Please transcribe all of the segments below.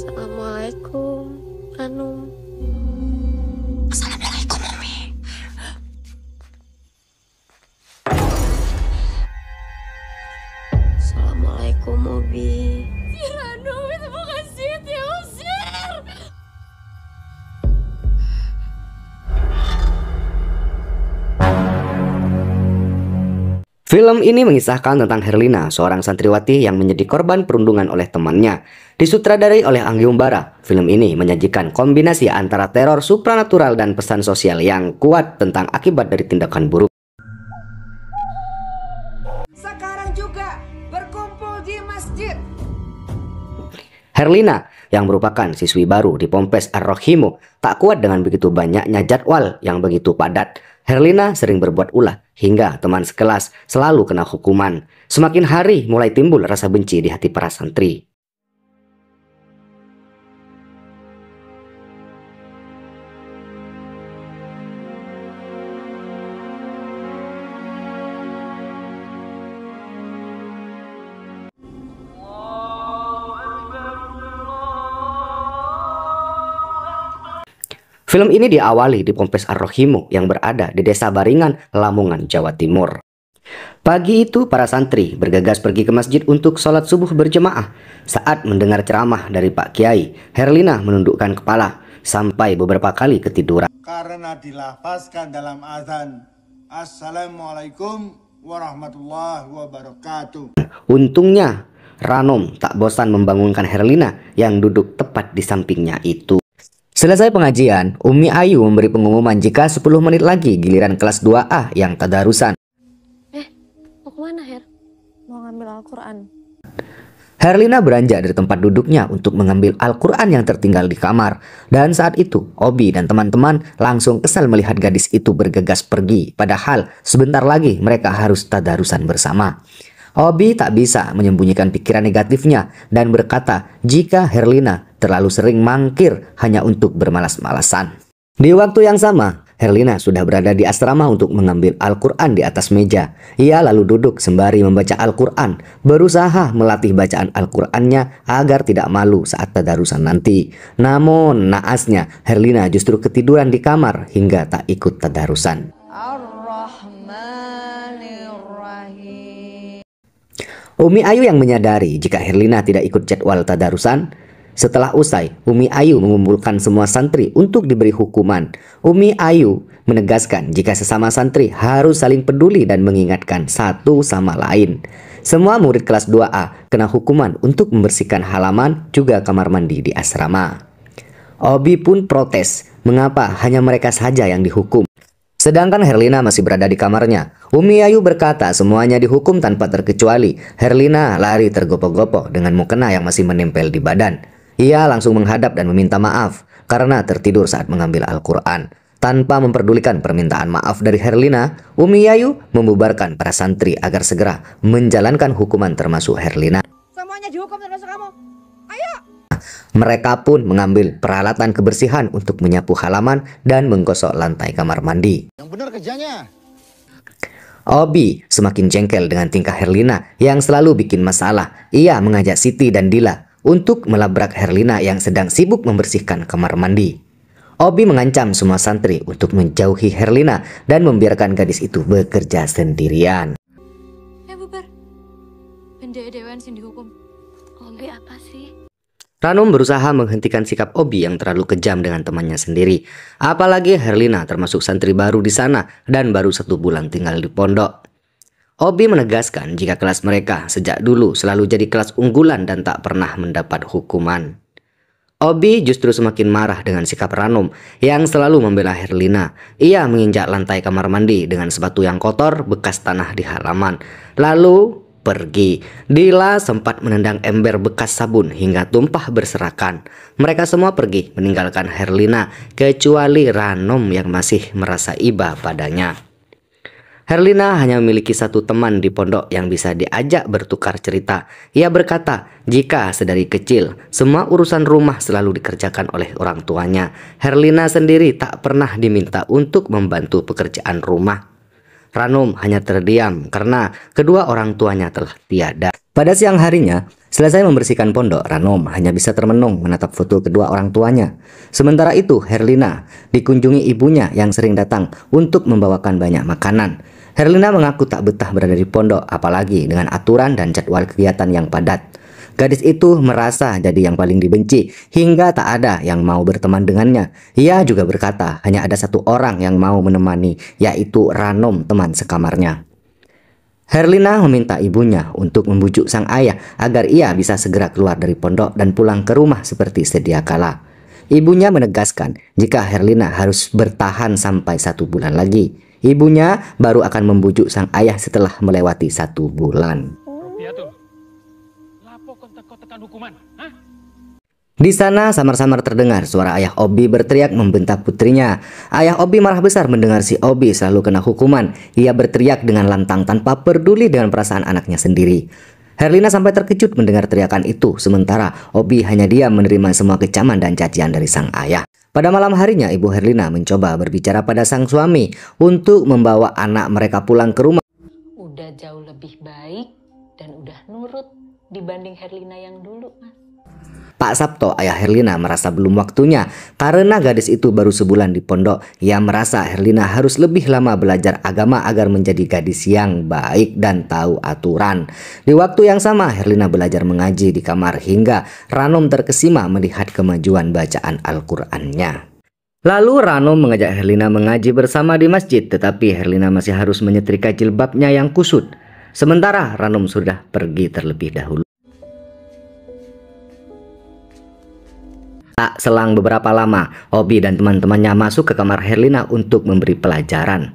Assalamualaikum, Anum. Assalamualaikum. Film ini mengisahkan tentang Herlina, seorang santriwati yang menjadi korban perundungan oleh temannya. Disutradarai oleh Anggi Umbara, film ini menyajikan kombinasi antara teror supranatural dan pesan sosial yang kuat tentang akibat dari tindakan buruk. Herlina, yang merupakan siswi baru di Pompes Ar-Rohimu, tak kuat dengan begitu banyaknya jadwal yang begitu padat. Herlina sering berbuat ulah hingga teman sekelas selalu kena hukuman. Semakin hari mulai timbul rasa benci di hati para santri. Film ini diawali di Pompes Arrohimo yang berada di Desa Baringan, Lamongan, Jawa Timur. Pagi itu para santri bergegas pergi ke masjid untuk sholat subuh berjemaah. Saat mendengar ceramah dari Pak Kiai, Herlina menundukkan kepala sampai beberapa kali ketiduran. Karena dilafazkan dalam azan, Assalamualaikum warahmatullahi wabarakatuh. Untungnya, Ranom tak bosan membangunkan Herlina yang duduk tepat di sampingnya itu. Selesai pengajian, Umi Ayu memberi pengumuman jika 10 menit lagi giliran kelas 2A yang tadarusan. Eh, mau kemana Her? Mau ngambil Al-Quran. Herlina beranjak dari tempat duduknya untuk mengambil Al-Quran yang tertinggal di kamar. Dan saat itu, Obi dan teman-teman langsung kesal melihat gadis itu bergegas pergi. Padahal sebentar lagi mereka harus tadarusan bersama. Obi tak bisa menyembunyikan pikiran negatifnya dan berkata jika Herlina terlalu sering mangkir hanya untuk bermalas-malasan. Di waktu yang sama, Herlina sudah berada di asrama untuk mengambil Al-Quran di atas meja. Ia lalu duduk sembari membaca Al-Quran, berusaha melatih bacaan Al-Qurannya agar tidak malu saat tadarusan nanti. Namun naasnya, Herlina justru ketiduran di kamar hingga tak ikut tadarusan. Umi Ayu yang menyadari jika Herlina tidak ikut jadwal tadarusan, setelah usai, Umi Ayu mengumpulkan semua santri untuk diberi hukuman. Umi Ayu menegaskan jika sesama santri harus saling peduli dan mengingatkan satu sama lain. Semua murid kelas 2A kena hukuman untuk membersihkan halaman juga kamar mandi di asrama. Obi pun protes mengapa hanya mereka saja yang dihukum. Sedangkan Herlina masih berada di kamarnya. Umi Ayu berkata semuanya dihukum tanpa terkecuali. Herlina lari tergopoh-gopoh dengan mukena yang masih menempel di badan. Ia langsung menghadap dan meminta maaf karena tertidur saat mengambil Al-Quran. Tanpa memperdulikan permintaan maaf dari Herlina, Umi Yayu membubarkan para santri agar segera menjalankan hukuman termasuk Herlina. Semuanya dihukum termasuk kamu. Ayo! Mereka pun mengambil peralatan kebersihan untuk menyapu halaman dan menggosok lantai kamar mandi. Yang benar kerjanya. Obi semakin jengkel dengan tingkah Herlina yang selalu bikin masalah. Ia mengajak Siti dan Dila untuk melabrak Herlina yang sedang sibuk membersihkan kamar mandi. Obi mengancam semua santri untuk menjauhi Herlina dan membiarkan gadis itu bekerja sendirian. Eh, Ranum berusaha menghentikan sikap Obi yang terlalu kejam dengan temannya sendiri. Apalagi Herlina termasuk santri baru di sana dan baru satu bulan tinggal di pondok. Obi menegaskan jika kelas mereka sejak dulu selalu jadi kelas unggulan dan tak pernah mendapat hukuman. Obi justru semakin marah dengan sikap Ranum yang selalu membela Herlina. Ia menginjak lantai kamar mandi dengan sepatu yang kotor bekas tanah di halaman. Lalu pergi. Dila sempat menendang ember bekas sabun hingga tumpah berserakan. Mereka semua pergi meninggalkan Herlina kecuali Ranum yang masih merasa iba padanya. Herlina hanya memiliki satu teman di pondok yang bisa diajak bertukar cerita. Ia berkata, jika sedari kecil, semua urusan rumah selalu dikerjakan oleh orang tuanya. Herlina sendiri tak pernah diminta untuk membantu pekerjaan rumah. Ranum hanya terdiam karena kedua orang tuanya telah tiada. Pada siang harinya, selesai membersihkan pondok, Ranum hanya bisa termenung menatap foto kedua orang tuanya. Sementara itu, Herlina dikunjungi ibunya yang sering datang untuk membawakan banyak makanan. Herlina mengaku tak betah berada di pondok, apalagi dengan aturan dan jadwal kegiatan yang padat. Gadis itu merasa jadi yang paling dibenci, hingga tak ada yang mau berteman dengannya. Ia juga berkata, hanya ada satu orang yang mau menemani, yaitu Ranom, teman sekamarnya. Herlina meminta ibunya untuk membujuk sang ayah agar ia bisa segera keluar dari pondok dan pulang ke rumah seperti sedia kala. Ibunya menegaskan jika Herlina harus bertahan sampai satu bulan lagi. Ibunya baru akan membujuk sang ayah setelah melewati satu bulan. Di sana samar-samar terdengar suara ayah Obi berteriak membentak putrinya. Ayah Obi marah besar mendengar si Obi selalu kena hukuman. Ia berteriak dengan lantang tanpa peduli dengan perasaan anaknya sendiri. Herlina sampai terkejut mendengar teriakan itu, sementara Obi hanya diam menerima semua kecaman dan cacian dari sang ayah. Pada malam harinya, Ibu Herlina mencoba berbicara pada sang suami untuk membawa anak mereka pulang ke rumah. Udah jauh lebih baik dan udah nurut dibanding Herlina yang dulu, Mas. Pak Sabto, ayah Herlina merasa belum waktunya karena gadis itu baru sebulan di pondok. Ia merasa Herlina harus lebih lama belajar agama agar menjadi gadis yang baik dan tahu aturan. Di waktu yang sama, Herlina belajar mengaji di kamar hingga Ranom terkesima melihat kemajuan bacaan Al-Qur'annya. Lalu Ranum mengajak Herlina mengaji bersama di masjid, tetapi Herlina masih harus menyetrika jilbabnya yang kusut. Sementara Ranum sudah pergi terlebih dahulu. Tak selang beberapa lama, Obi dan teman-temannya masuk ke kamar Herlina untuk memberi pelajaran.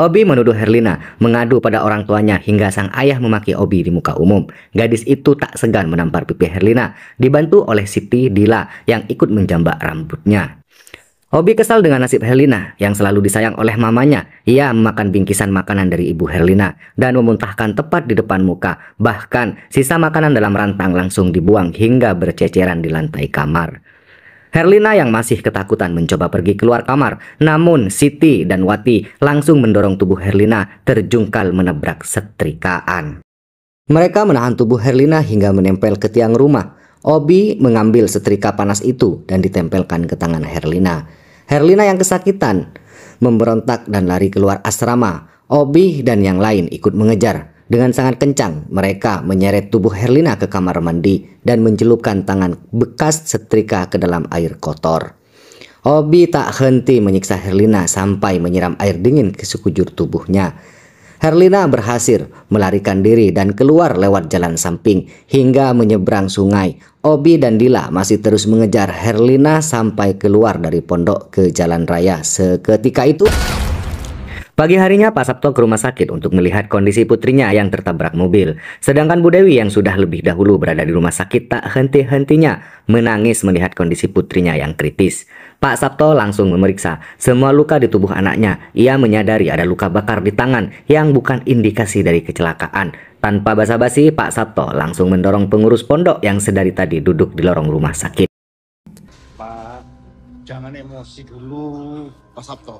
Obi menuduh Herlina mengadu pada orang tuanya hingga sang ayah memaki Obi di muka umum. Gadis itu tak segan menampar pipi Herlina, dibantu oleh Siti Dila yang ikut menjambak rambutnya. Obi kesal dengan nasib Herlina yang selalu disayang oleh mamanya. Ia memakan bingkisan makanan dari ibu Herlina dan memuntahkan tepat di depan muka. Bahkan sisa makanan dalam rantang langsung dibuang hingga berceceran di lantai kamar. Herlina yang masih ketakutan mencoba pergi keluar kamar, namun Siti dan Wati langsung mendorong tubuh Herlina terjungkal menebrak setrikaan. Mereka menahan tubuh Herlina hingga menempel ke tiang rumah. Obi mengambil setrika panas itu dan ditempelkan ke tangan Herlina. Herlina yang kesakitan memberontak dan lari keluar asrama. Obi dan yang lain ikut mengejar. Dengan sangat kencang, mereka menyeret tubuh Herlina ke kamar mandi dan mencelupkan tangan bekas setrika ke dalam air kotor. Obi tak henti menyiksa Herlina sampai menyiram air dingin ke sekujur tubuhnya. Herlina berhasil melarikan diri dan keluar lewat jalan samping hingga menyeberang sungai. Obi dan Dila masih terus mengejar Herlina sampai keluar dari pondok ke jalan raya. Seketika itu... Pagi harinya Pak Sabto ke rumah sakit untuk melihat kondisi putrinya yang tertabrak mobil. Sedangkan Bu Dewi yang sudah lebih dahulu berada di rumah sakit tak henti-hentinya menangis melihat kondisi putrinya yang kritis. Pak Sabto langsung memeriksa semua luka di tubuh anaknya. Ia menyadari ada luka bakar di tangan yang bukan indikasi dari kecelakaan. Tanpa basa-basi, Pak Sabto langsung mendorong pengurus pondok yang sedari tadi duduk di lorong rumah sakit jangan emosi dulu Pak Sabto.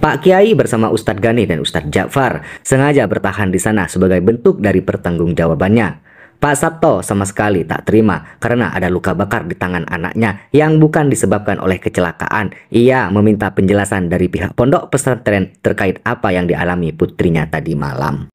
Pak Kiai bersama Ustadz Gani dan Ustadz Ja'far sengaja bertahan di sana sebagai bentuk dari pertanggungjawabannya. Pak Sabto sama sekali tak terima karena ada luka bakar di tangan anaknya yang bukan disebabkan oleh kecelakaan. Ia meminta penjelasan dari pihak pondok pesantren terkait apa yang dialami putrinya tadi malam.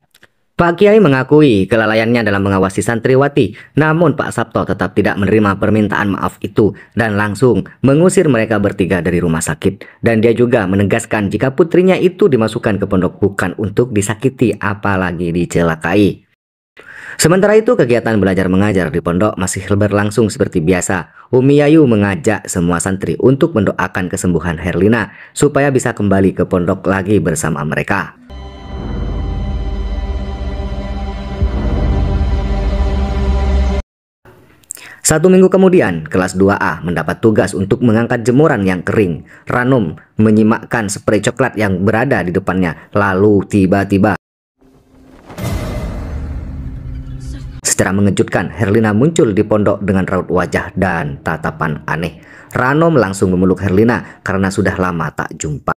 Pak Kiai mengakui kelalaiannya dalam mengawasi santriwati, namun Pak Sabto tetap tidak menerima permintaan maaf itu dan langsung mengusir mereka bertiga dari rumah sakit. Dan dia juga menegaskan jika putrinya itu dimasukkan ke pondok bukan untuk disakiti apalagi dicelakai. Sementara itu kegiatan belajar mengajar di pondok masih berlangsung seperti biasa. Umi Yayu mengajak semua santri untuk mendoakan kesembuhan Herlina supaya bisa kembali ke pondok lagi bersama mereka. Satu minggu kemudian, kelas 2A mendapat tugas untuk mengangkat jemuran yang kering. Ranum menyimakkan spray coklat yang berada di depannya, lalu tiba-tiba. Secara mengejutkan, Herlina muncul di pondok dengan raut wajah dan tatapan aneh. Ranum langsung memeluk Herlina karena sudah lama tak jumpa.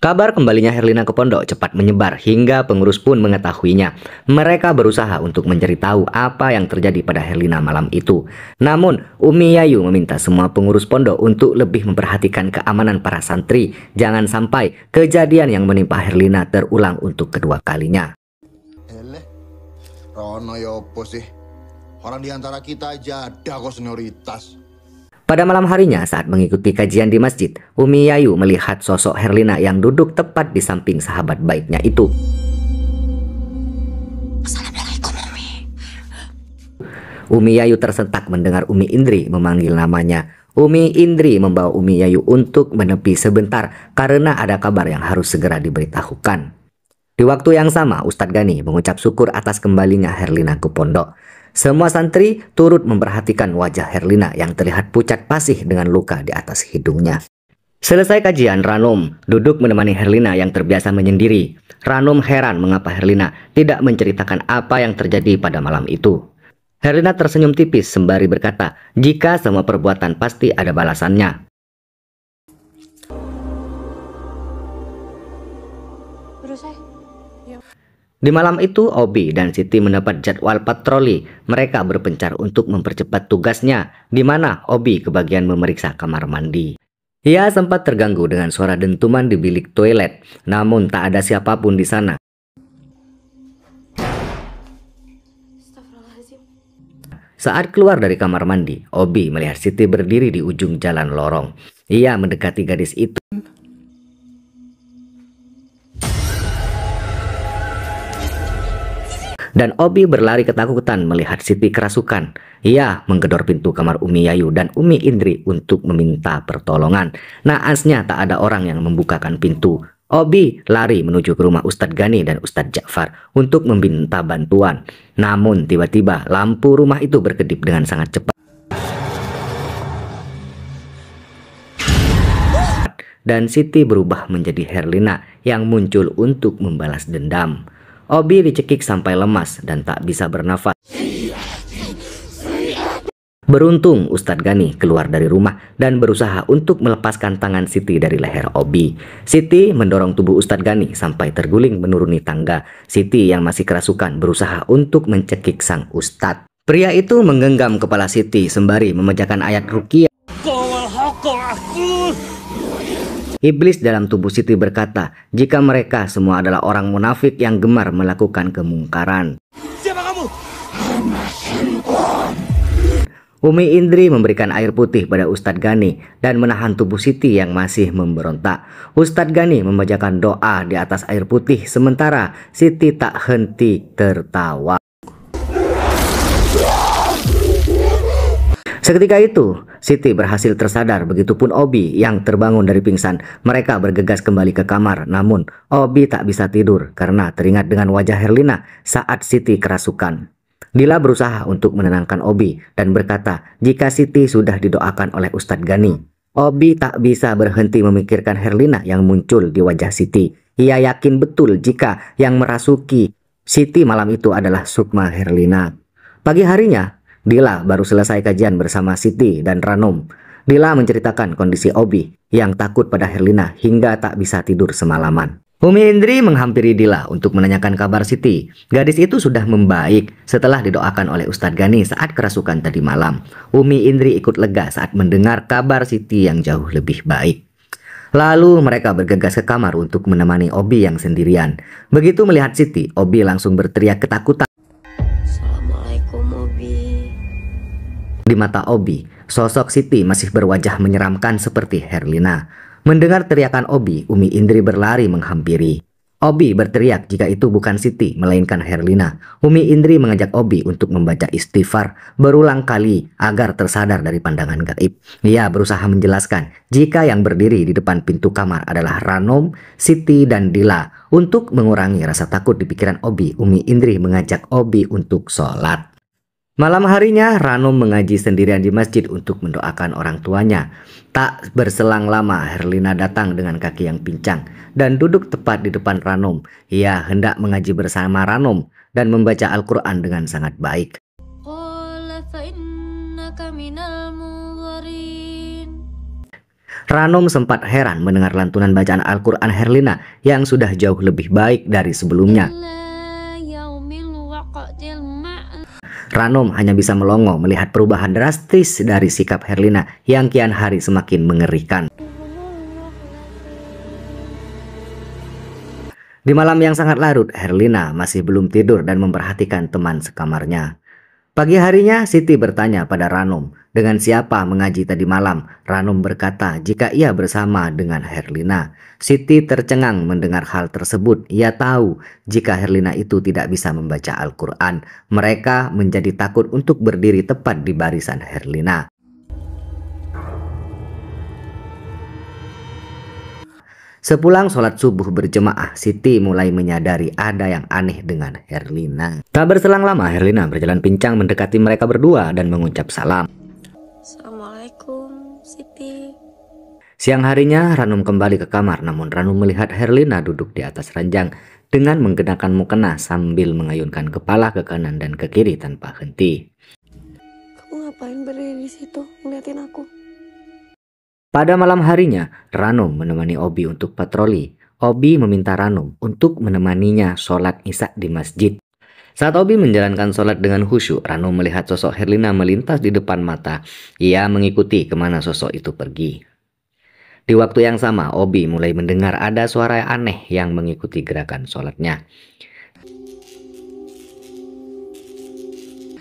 Kabar kembalinya Herlina ke pondok cepat menyebar hingga pengurus pun mengetahuinya. Mereka berusaha untuk mencari tahu apa yang terjadi pada Herlina malam itu. Namun, Umi Yayu meminta semua pengurus pondok untuk lebih memperhatikan keamanan para santri. Jangan sampai kejadian yang menimpa Herlina terulang untuk kedua kalinya. Eleh, Rono ya sih? Orang di kita aja ada kok senioritas. Pada malam harinya saat mengikuti kajian di masjid, Umi Yayu melihat sosok Herlina yang duduk tepat di samping sahabat baiknya itu. Assalamualaikum Umi. Umi Yayu tersentak mendengar Umi Indri memanggil namanya. Umi Indri membawa Umi Yayu untuk menepi sebentar karena ada kabar yang harus segera diberitahukan. Di waktu yang sama, Ustadz Gani mengucap syukur atas kembalinya Herlina ke pondok. Semua santri turut memperhatikan wajah Herlina yang terlihat pucat pasih dengan luka di atas hidungnya. Selesai kajian, Ranum duduk menemani Herlina yang terbiasa menyendiri. Ranum heran mengapa Herlina tidak menceritakan apa yang terjadi pada malam itu. Herlina tersenyum tipis sembari berkata, jika semua perbuatan pasti ada balasannya. Di malam itu, Obi dan Siti mendapat jadwal patroli. Mereka berpencar untuk mempercepat tugasnya, di mana Obi kebagian memeriksa kamar mandi. Ia sempat terganggu dengan suara dentuman di bilik toilet, namun tak ada siapapun di sana. Saat keluar dari kamar mandi, Obi melihat Siti berdiri di ujung jalan lorong. Ia mendekati gadis itu. dan Obi berlari ketakutan melihat Siti kerasukan. Ia menggedor pintu kamar Umi Yayu dan Umi Indri untuk meminta pertolongan. Naasnya tak ada orang yang membukakan pintu. Obi lari menuju ke rumah Ustadz Gani dan Ustadz Ja'far untuk meminta bantuan. Namun tiba-tiba lampu rumah itu berkedip dengan sangat cepat. Dan Siti berubah menjadi Herlina yang muncul untuk membalas dendam. Obi dicekik sampai lemas dan tak bisa bernafas. Beruntung Ustadz Gani keluar dari rumah dan berusaha untuk melepaskan tangan Siti dari leher Obi. Siti mendorong tubuh Ustadz Gani sampai terguling menuruni tangga. Siti yang masih kerasukan berusaha untuk mencekik sang Ustadz. Pria itu menggenggam kepala Siti sembari memecahkan ayat rukiah. Iblis dalam tubuh Siti berkata, jika mereka semua adalah orang munafik yang gemar melakukan kemungkaran. Siapa kamu? Umi Indri memberikan air putih pada Ustadz Gani dan menahan tubuh Siti yang masih memberontak. Ustadz Gani membacakan doa di atas air putih sementara Siti tak henti tertawa. Seketika itu, Siti berhasil tersadar begitupun Obi yang terbangun dari pingsan. Mereka bergegas kembali ke kamar, namun Obi tak bisa tidur karena teringat dengan wajah Herlina saat Siti kerasukan. Dila berusaha untuk menenangkan Obi dan berkata jika Siti sudah didoakan oleh Ustadz Gani. Obi tak bisa berhenti memikirkan Herlina yang muncul di wajah Siti. Ia yakin betul jika yang merasuki Siti malam itu adalah Sukma Herlina. Pagi harinya, Dila baru selesai kajian bersama Siti dan Ranum. Dila menceritakan kondisi Obi yang takut pada Herlina hingga tak bisa tidur semalaman. Umi Indri menghampiri Dila untuk menanyakan kabar Siti. Gadis itu sudah membaik setelah didoakan oleh Ustadz Gani saat kerasukan tadi malam. Umi Indri ikut lega saat mendengar kabar Siti yang jauh lebih baik. Lalu mereka bergegas ke kamar untuk menemani Obi yang sendirian. Begitu melihat Siti, Obi langsung berteriak ketakutan. Di mata Obi, sosok Siti masih berwajah menyeramkan seperti Herlina. Mendengar teriakan Obi, Umi Indri berlari menghampiri. Obi berteriak jika itu bukan Siti, melainkan Herlina. Umi Indri mengajak Obi untuk membaca istighfar berulang kali agar tersadar dari pandangan gaib. Ia berusaha menjelaskan jika yang berdiri di depan pintu kamar adalah Ranom, Siti, dan Dila. Untuk mengurangi rasa takut di pikiran Obi, Umi Indri mengajak Obi untuk sholat. Malam harinya, Ranum mengaji sendirian di masjid untuk mendoakan orang tuanya. Tak berselang lama, Herlina datang dengan kaki yang pincang dan duduk tepat di depan Ranum. Ia hendak mengaji bersama Ranum dan membaca Al-Quran dengan sangat baik. Ranum sempat heran mendengar lantunan bacaan Al-Quran Herlina yang sudah jauh lebih baik dari sebelumnya. Ranom hanya bisa melongo melihat perubahan drastis dari sikap Herlina yang kian hari semakin mengerikan. Di malam yang sangat larut, Herlina masih belum tidur dan memperhatikan teman sekamarnya. Pagi harinya, Siti bertanya pada Ranum, dengan siapa mengaji tadi malam? Ranum berkata jika ia bersama dengan Herlina. Siti tercengang mendengar hal tersebut. Ia tahu jika Herlina itu tidak bisa membaca Al-Quran. Mereka menjadi takut untuk berdiri tepat di barisan Herlina. Sepulang sholat subuh berjemaah, Siti mulai menyadari ada yang aneh dengan Herlina. Tak berselang lama, Herlina berjalan pincang mendekati mereka berdua dan mengucap salam. Assalamualaikum, Siti. Siang harinya, Ranum kembali ke kamar, namun Ranum melihat Herlina duduk di atas ranjang dengan menggunakan mukena sambil mengayunkan kepala ke kanan dan ke kiri tanpa henti. Kamu ngapain berdiri di situ, ngeliatin aku? Pada malam harinya, Ranum menemani Obi untuk patroli. Obi meminta Ranum untuk menemaninya sholat isak di masjid. Saat Obi menjalankan sholat dengan khusyuk, Ranum melihat sosok Herlina melintas di depan mata. Ia mengikuti kemana sosok itu pergi. Di waktu yang sama, Obi mulai mendengar ada suara aneh yang mengikuti gerakan sholatnya.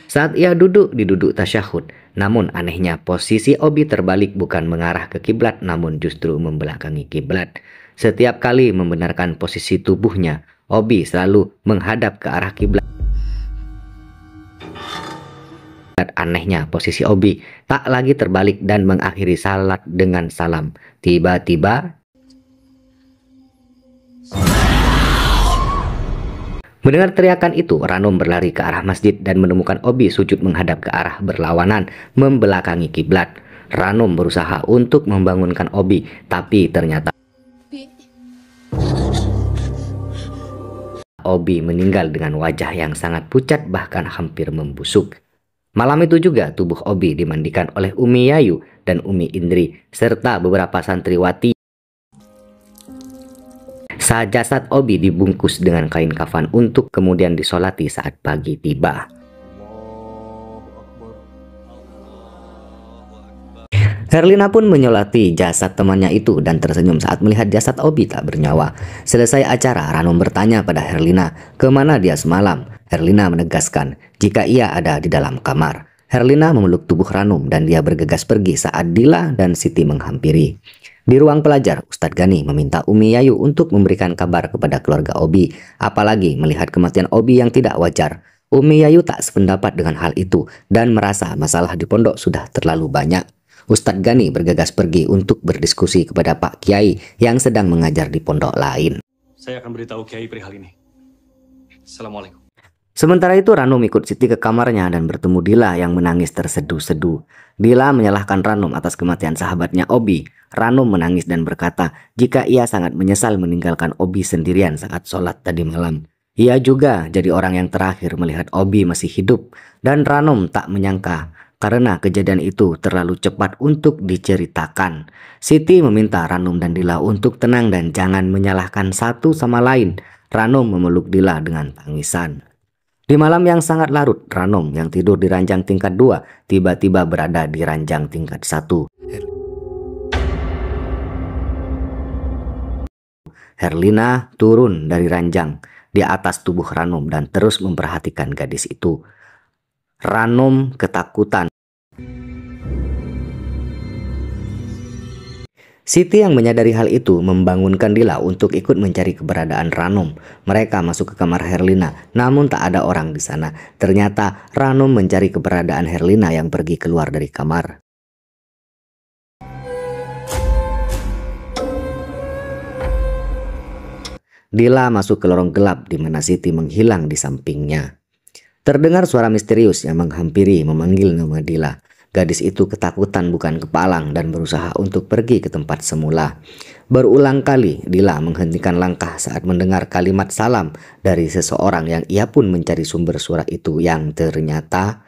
Saat ia duduk di duduk tasyahud, namun anehnya posisi Obi terbalik bukan mengarah ke kiblat namun justru membelakangi kiblat. Setiap kali membenarkan posisi tubuhnya, Obi selalu menghadap ke arah kiblat. Anehnya posisi Obi tak lagi terbalik dan mengakhiri salat dengan salam. Tiba-tiba Mendengar teriakan itu, Ranum berlari ke arah masjid dan menemukan Obi sujud menghadap ke arah berlawanan, membelakangi kiblat. Ranum berusaha untuk membangunkan Obi, tapi ternyata Obi meninggal dengan wajah yang sangat pucat bahkan hampir membusuk. Malam itu juga tubuh Obi dimandikan oleh Umi Yayu dan Umi Indri serta beberapa santriwati Jasad Obi dibungkus dengan kain kafan untuk kemudian disolati saat pagi tiba. Herlina pun menyolati jasad temannya itu dan tersenyum saat melihat jasad Obi tak bernyawa. Selesai acara, Ranum bertanya pada Herlina, kemana dia semalam? Herlina menegaskan, jika ia ada di dalam kamar. Herlina memeluk tubuh Ranum dan dia bergegas pergi saat Dila dan Siti menghampiri. Di ruang pelajar, Ustadz Gani meminta Umi Yayu untuk memberikan kabar kepada keluarga Obi, apalagi melihat kematian Obi yang tidak wajar. Umi Yayu tak sependapat dengan hal itu dan merasa masalah di pondok sudah terlalu banyak. Ustadz Gani bergegas pergi untuk berdiskusi kepada Pak Kiai yang sedang mengajar di pondok lain. Saya akan beritahu Kiai perihal ini. Assalamualaikum. Sementara itu Ranum ikut Siti ke kamarnya dan bertemu Dila yang menangis terseduh-seduh. Dila menyalahkan Ranum atas kematian sahabatnya Obi. Ranum menangis dan berkata jika ia sangat menyesal meninggalkan Obi sendirian saat sholat tadi malam. Ia juga jadi orang yang terakhir melihat Obi masih hidup dan Ranum tak menyangka karena kejadian itu terlalu cepat untuk diceritakan. Siti meminta Ranum dan Dila untuk tenang dan jangan menyalahkan satu sama lain. Ranum memeluk Dila dengan tangisan. Di malam yang sangat larut, Ranum yang tidur di ranjang tingkat 2 tiba-tiba berada di ranjang tingkat 1. Herlina turun dari ranjang di atas tubuh Ranum dan terus memperhatikan gadis itu. Ranum ketakutan Siti yang menyadari hal itu membangunkan Dila untuk ikut mencari keberadaan Ranum. Mereka masuk ke kamar Herlina, namun tak ada orang di sana. Ternyata Ranum mencari keberadaan Herlina yang pergi keluar dari kamar. Dila masuk ke lorong gelap di mana Siti menghilang di sampingnya. Terdengar suara misterius yang menghampiri memanggil nama Dila. Gadis itu ketakutan bukan kepalang dan berusaha untuk pergi ke tempat semula. Berulang kali Dila menghentikan langkah saat mendengar kalimat salam dari seseorang yang ia pun mencari sumber suara itu yang ternyata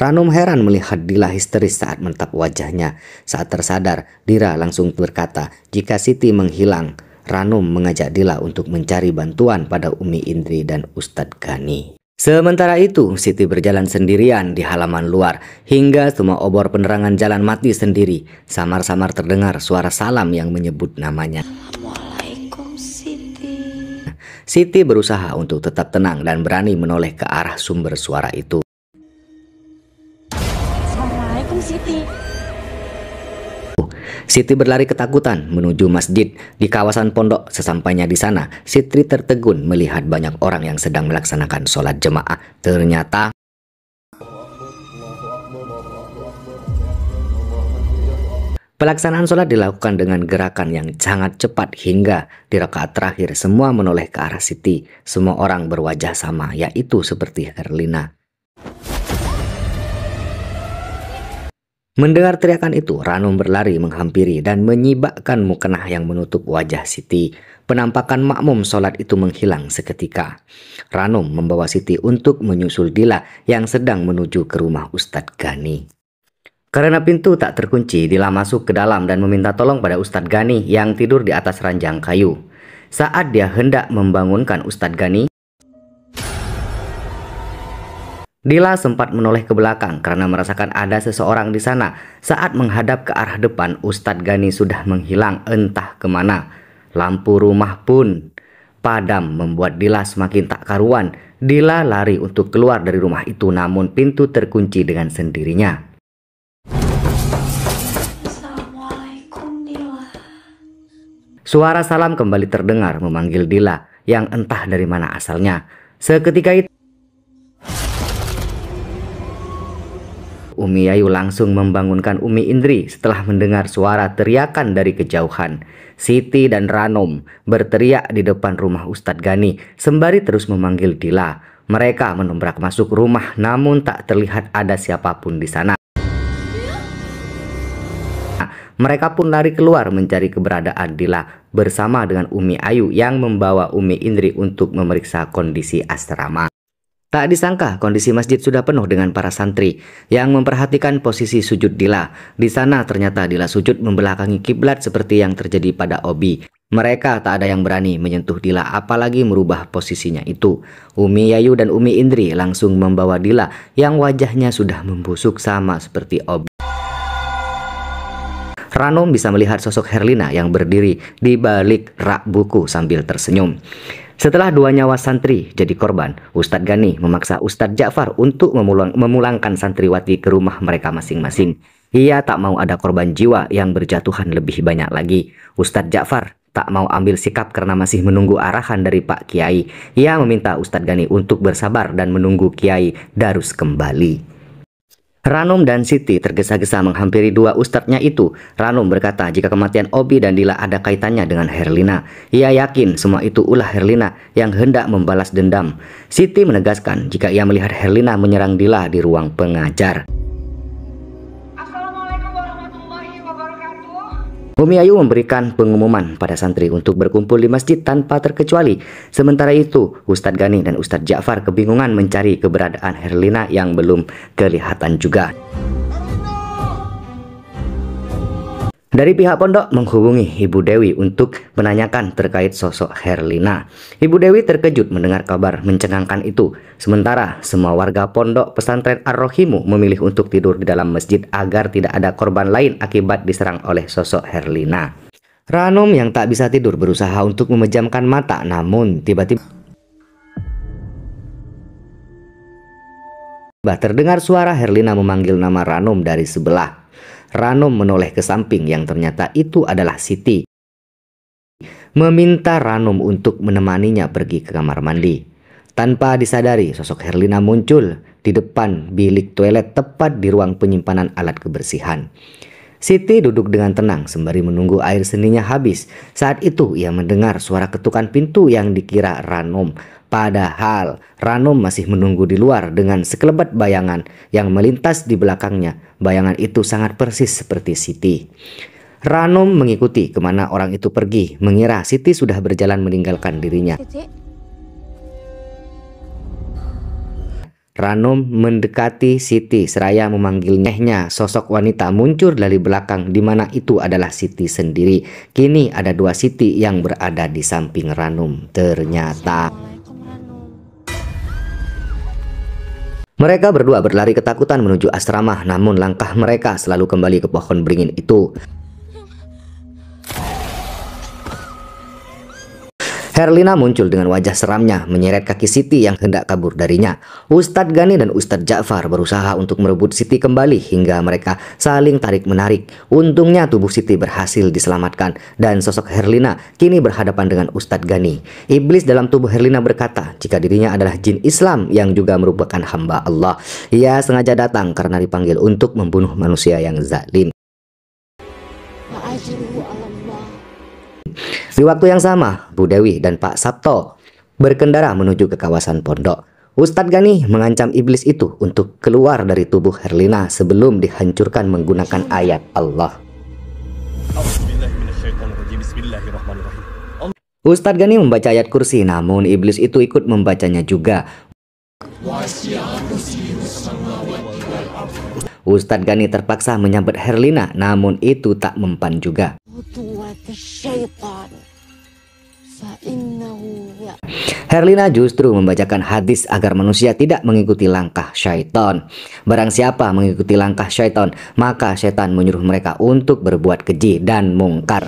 Ranum heran melihat Dila histeris saat mentap wajahnya. Saat tersadar, Dira langsung berkata, jika Siti menghilang, Ranum mengajak Dila untuk mencari bantuan pada Umi Indri dan Ustadz Gani. Sementara itu, Siti berjalan sendirian di halaman luar hingga semua obor penerangan jalan mati sendiri. Samar-samar terdengar suara salam yang menyebut namanya. Assalamualaikum Siti. Siti berusaha untuk tetap tenang dan berani menoleh ke arah sumber suara itu. Siti berlari ketakutan menuju masjid di kawasan pondok. Sesampainya di sana, Siti tertegun melihat banyak orang yang sedang melaksanakan sholat jemaah. Ternyata Pelaksanaan sholat dilakukan dengan gerakan yang sangat cepat hingga di rakaat terakhir semua menoleh ke arah Siti. Semua orang berwajah sama, yaitu seperti Erlina. Mendengar teriakan itu, Ranum berlari menghampiri dan menyibakkan mukenah yang menutup wajah Siti. Penampakan makmum sholat itu menghilang seketika. Ranum membawa Siti untuk menyusul Dila yang sedang menuju ke rumah Ustadz Gani. Karena pintu tak terkunci, Dila masuk ke dalam dan meminta tolong pada Ustadz Gani yang tidur di atas ranjang kayu. Saat dia hendak membangunkan Ustadz Gani, Dila sempat menoleh ke belakang karena merasakan ada seseorang di sana. Saat menghadap ke arah depan, Ustadz Gani sudah menghilang entah kemana. Lampu rumah pun padam membuat Dila semakin tak karuan. Dila lari untuk keluar dari rumah itu namun pintu terkunci dengan sendirinya. Suara salam kembali terdengar memanggil Dila yang entah dari mana asalnya. Seketika itu Umi Ayu langsung membangunkan Umi Indri setelah mendengar suara teriakan dari kejauhan. Siti dan Ranom berteriak di depan rumah Ustadz Gani sembari terus memanggil Dila. Mereka menombrak masuk rumah namun tak terlihat ada siapapun di sana. Mereka pun lari keluar mencari keberadaan Dila bersama dengan Umi Ayu yang membawa Umi Indri untuk memeriksa kondisi asrama. Tak disangka kondisi masjid sudah penuh dengan para santri yang memperhatikan posisi sujud Dila. Di sana ternyata Dila sujud membelakangi kiblat seperti yang terjadi pada Obi. Mereka tak ada yang berani menyentuh Dila apalagi merubah posisinya itu. Umi Yayu dan Umi Indri langsung membawa Dila yang wajahnya sudah membusuk sama seperti Obi. Ranum bisa melihat sosok Herlina yang berdiri di balik rak buku sambil tersenyum. Setelah dua nyawa santri jadi korban, Ustadz Gani memaksa Ustadz Ja'far untuk memulang, memulangkan santriwati ke rumah mereka masing-masing. Ia tak mau ada korban jiwa yang berjatuhan lebih banyak lagi. Ustadz Ja'far tak mau ambil sikap karena masih menunggu arahan dari Pak Kiai. Ia meminta Ustadz Gani untuk bersabar dan menunggu Kiai Darus kembali. Ranum dan Siti tergesa-gesa menghampiri dua ustadznya itu. Ranum berkata jika kematian Obi dan Dila ada kaitannya dengan Herlina. Ia yakin semua itu ulah Herlina yang hendak membalas dendam. Siti menegaskan jika ia melihat Herlina menyerang Dila di ruang pengajar. Umi Ayu memberikan pengumuman pada santri untuk berkumpul di masjid tanpa terkecuali. Sementara itu, Ustadz Gani dan Ustadz Ja'far kebingungan mencari keberadaan Herlina yang belum kelihatan juga. Dari pihak pondok menghubungi Ibu Dewi untuk menanyakan terkait sosok Herlina. Ibu Dewi terkejut mendengar kabar mencengangkan itu. Sementara semua warga pondok pesantren Ar-Rohimu memilih untuk tidur di dalam masjid agar tidak ada korban lain akibat diserang oleh sosok Herlina. Ranum yang tak bisa tidur berusaha untuk memejamkan mata namun tiba-tiba terdengar suara Herlina memanggil nama Ranum dari sebelah. Ranum menoleh ke samping yang ternyata itu adalah Siti. Meminta Ranum untuk menemaninya pergi ke kamar mandi. Tanpa disadari, sosok Herlina muncul di depan bilik toilet tepat di ruang penyimpanan alat kebersihan. Siti duduk dengan tenang sembari menunggu air seninya habis. Saat itu ia mendengar suara ketukan pintu yang dikira Ranum. Padahal Ranum masih menunggu di luar dengan sekelebat bayangan yang melintas di belakangnya. Bayangan itu sangat persis seperti Siti. Ranum mengikuti kemana orang itu pergi, mengira Siti sudah berjalan meninggalkan dirinya. Ranum mendekati Siti seraya memanggilnya. Sosok wanita muncul dari belakang di mana itu adalah Siti sendiri. Kini ada dua Siti yang berada di samping Ranum. Ternyata Mereka berdua berlari ketakutan menuju asrama namun langkah mereka selalu kembali ke pohon beringin itu. Herlina muncul dengan wajah seramnya menyeret kaki Siti yang hendak kabur darinya. Ustadz Gani dan Ustadz Ja'far berusaha untuk merebut Siti kembali hingga mereka saling tarik-menarik. Untungnya tubuh Siti berhasil diselamatkan dan sosok Herlina kini berhadapan dengan Ustadz Gani. Iblis dalam tubuh Herlina berkata jika dirinya adalah jin Islam yang juga merupakan hamba Allah. Ia sengaja datang karena dipanggil untuk membunuh manusia yang zalim. Di waktu yang sama, Bu Dewi dan Pak Sabto berkendara menuju ke kawasan pondok. Ustadz Gani mengancam iblis itu untuk keluar dari tubuh Herlina sebelum dihancurkan menggunakan ayat Allah. Ustadz Gani membaca ayat kursi, namun iblis itu ikut membacanya juga. Ustadz Gani terpaksa menyambut Herlina, namun itu tak mempan juga. Herlina justru membacakan hadis agar manusia tidak mengikuti langkah syaitan. Barang siapa mengikuti langkah syaitan, maka setan menyuruh mereka untuk berbuat keji dan mungkar.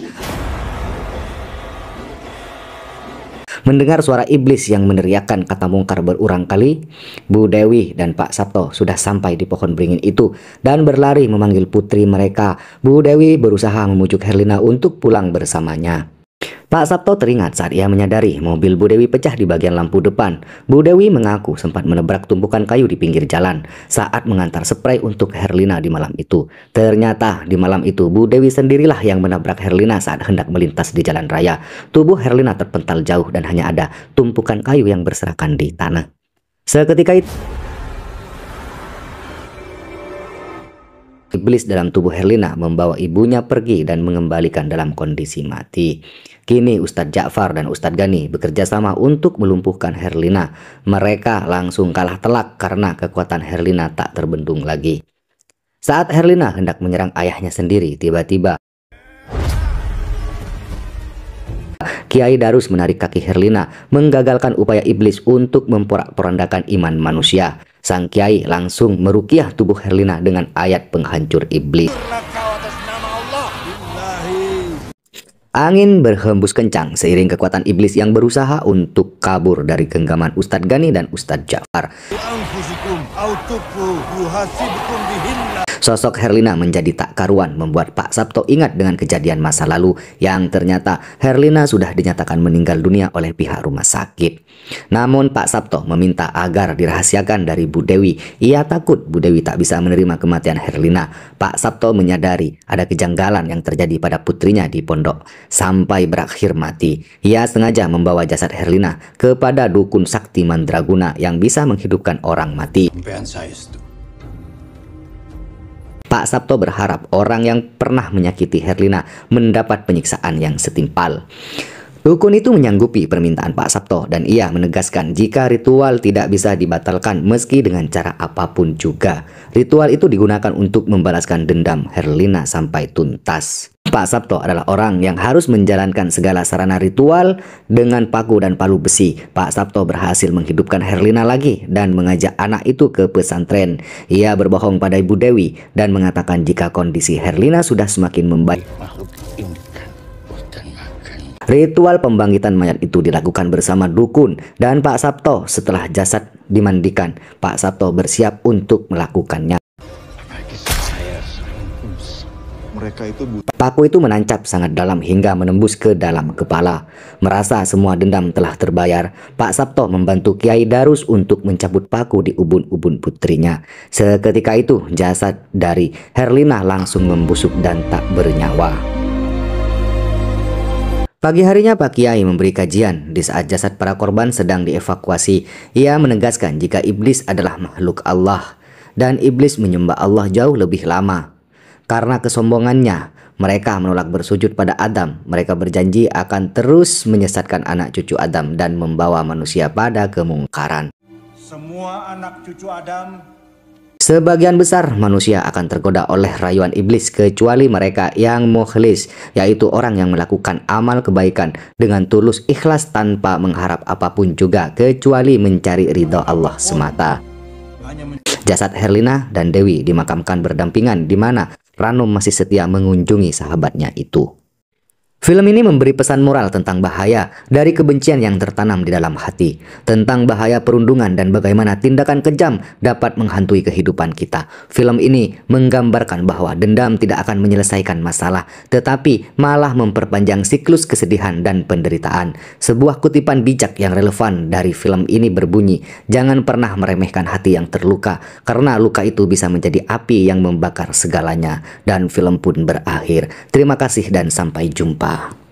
Mendengar suara iblis yang meneriakkan kata mungkar berulang kali, Bu Dewi dan Pak Sabto sudah sampai di pohon beringin itu dan berlari memanggil putri mereka. Bu Dewi berusaha memujuk Herlina untuk pulang bersamanya. Pak Sabto teringat saat ia menyadari mobil Bu Dewi pecah di bagian lampu depan. Bu Dewi mengaku sempat menebrak tumpukan kayu di pinggir jalan saat mengantar spray untuk Herlina di malam itu. Ternyata di malam itu Bu Dewi sendirilah yang menabrak Herlina saat hendak melintas di jalan raya. Tubuh Herlina terpental jauh dan hanya ada tumpukan kayu yang berserakan di tanah. Seketika itu Iblis dalam tubuh Herlina membawa ibunya pergi dan mengembalikan dalam kondisi mati. Kini Ustadz Ja'far dan Ustadz Gani bekerja sama untuk melumpuhkan Herlina. Mereka langsung kalah telak karena kekuatan Herlina tak terbendung lagi. Saat Herlina hendak menyerang ayahnya sendiri, tiba-tiba Kiai Darus menarik kaki Herlina, menggagalkan upaya iblis untuk memporak-porandakan iman manusia. Sang Kiai langsung merukiah tubuh Herlina dengan ayat penghancur iblis. Angin berhembus kencang seiring kekuatan iblis yang berusaha untuk kabur dari genggaman Ustadz Gani dan Ustadz Jafar. Sosok Herlina menjadi tak karuan membuat Pak Sabto ingat dengan kejadian masa lalu yang ternyata Herlina sudah dinyatakan meninggal dunia oleh pihak rumah sakit. Namun Pak Sabto meminta agar dirahasiakan dari Bu Dewi. Ia takut Bu Dewi tak bisa menerima kematian Herlina. Pak Sabto menyadari ada kejanggalan yang terjadi pada putrinya di pondok sampai berakhir mati. Ia sengaja membawa jasad Herlina kepada dukun sakti mandraguna yang bisa menghidupkan orang mati. itu. Pak Sabto berharap orang yang pernah menyakiti Herlina mendapat penyiksaan yang setimpal. Dukun itu menyanggupi permintaan Pak Sabto dan ia menegaskan jika ritual tidak bisa dibatalkan meski dengan cara apapun juga. Ritual itu digunakan untuk membalaskan dendam Herlina sampai tuntas. Pak Sabto adalah orang yang harus menjalankan segala sarana ritual dengan paku dan palu besi. Pak Sabto berhasil menghidupkan Herlina lagi dan mengajak anak itu ke pesantren. Ia berbohong pada Ibu Dewi dan mengatakan jika kondisi Herlina sudah semakin membaik. Ritual pembangkitan mayat itu dilakukan bersama dukun dan Pak Sabto setelah jasad dimandikan. Pak Sabto bersiap untuk melakukannya. Paku itu menancap sangat dalam hingga menembus ke dalam kepala. Merasa semua dendam telah terbayar, Pak Sabto membantu Kiai Darus untuk mencabut paku di ubun-ubun putrinya. Seketika itu, jasad dari Herlina langsung membusuk dan tak bernyawa. Pagi harinya Pak Kiai memberi kajian di saat jasad para korban sedang dievakuasi. Ia menegaskan jika iblis adalah makhluk Allah dan iblis menyembah Allah jauh lebih lama. Karena kesombongannya, mereka menolak bersujud pada Adam. Mereka berjanji akan terus menyesatkan anak cucu Adam dan membawa manusia pada kemungkaran. Semua anak cucu Adam Sebagian besar manusia akan tergoda oleh rayuan iblis kecuali mereka yang mukhlis, yaitu orang yang melakukan amal kebaikan dengan tulus ikhlas tanpa mengharap apapun juga kecuali mencari ridho Allah semata. Jasad Herlina dan Dewi dimakamkan berdampingan di mana Ranum masih setia mengunjungi sahabatnya itu. Film ini memberi pesan moral tentang bahaya dari kebencian yang tertanam di dalam hati, tentang bahaya perundungan dan bagaimana tindakan kejam dapat menghantui kehidupan kita. Film ini menggambarkan bahwa dendam tidak akan menyelesaikan masalah, tetapi malah memperpanjang siklus kesedihan dan penderitaan. Sebuah kutipan bijak yang relevan dari film ini berbunyi, "Jangan pernah meremehkan hati yang terluka, karena luka itu bisa menjadi api yang membakar segalanya." Dan film pun berakhir. Terima kasih dan sampai jumpa. пока.